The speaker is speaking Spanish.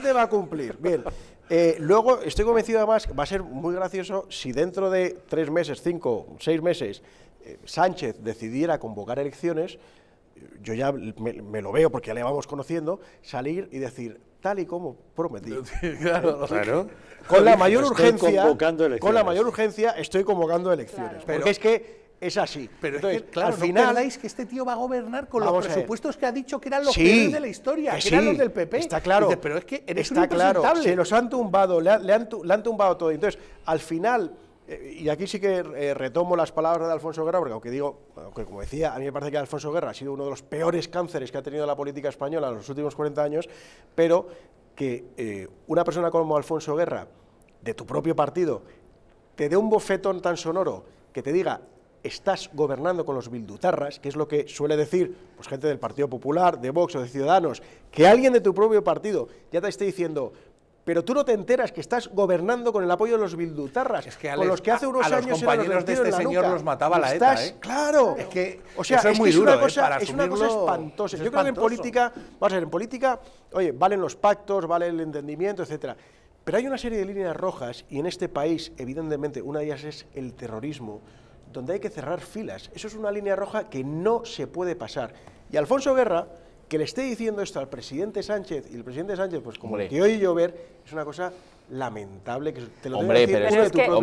te va a cumplir. Bien. Eh, luego, estoy convencido además que va a ser muy gracioso si dentro de tres meses, cinco, seis meses, eh, Sánchez decidiera convocar elecciones, yo ya me, lo veo porque ya le vamos conociendo, salir y decir, tal y como prometí. claro, Con la mayor urgencia. Con la mayor urgencia estoy convocando elecciones. pero, es que es así. Pero Entonces, es que, claro, al final, no que este tío va a gobernar con los presupuestos que ha dicho que eran los peores de la historia, que, eran los del PP. Está claro. pero es que eres está un claro. Se los han tumbado, le han, tumbado todo. Entonces, al final, eh, y aquí sí que eh, retomo las palabras de Alfonso Guerra, porque aunque digo, como decía, a mí me parece que Alfonso Guerra ha sido uno de los peores cánceres que ha tenido la política española en los últimos 40 años, pero que eh, una persona como Alfonso Guerra, de tu propio partido, te dé un bofetón tan sonoro que te diga estás gobernando con los bildutarras, que es lo que suele decir pues, gente del Partido Popular, de Vox o de Ciudadanos, que alguien de tu propio partido ya te esté diciendo, pero tú no te enteras que estás gobernando con el apoyo de los bildutarras, es que con los que hace unos los compañeros de este señor los mataba la ETA, e ¿eh? Claro. Es que o sea, eso es, muy una ¿eh? cosa, es una cosa espantosa. Yo creo que en política, vamos a ver, en política, oye, valen los pactos, vale el entendimiento, etcétera. Pero hay una serie de líneas rojas y en este país, evidentemente, una de ellas es el terrorismo donde hay que cerrar filas. Eso es una línea roja que no se puede pasar. Y Alfonso Guerra, que le esté diciendo esto al presidente Sánchez, y el presidente Sánchez, pues como le que yo llover, es una cosa lamentable que te lo Hombre, pero es, que,